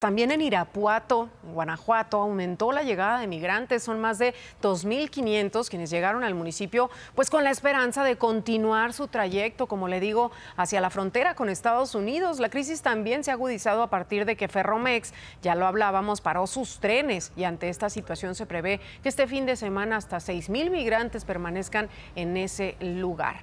También en Irapuato, Guanajuato, aumentó la llegada de migrantes. Son más de 2.500 quienes llegaron al municipio, pues con la esperanza de continuar su trayecto, como le digo, hacia la frontera con Estados Unidos. La crisis también se ha agudizado a partir de que Ferromex, ya lo hablábamos, paró sus trenes y ante esta situación se prevé que este fin de semana hasta 6.000 migrantes permanezcan en ese lugar.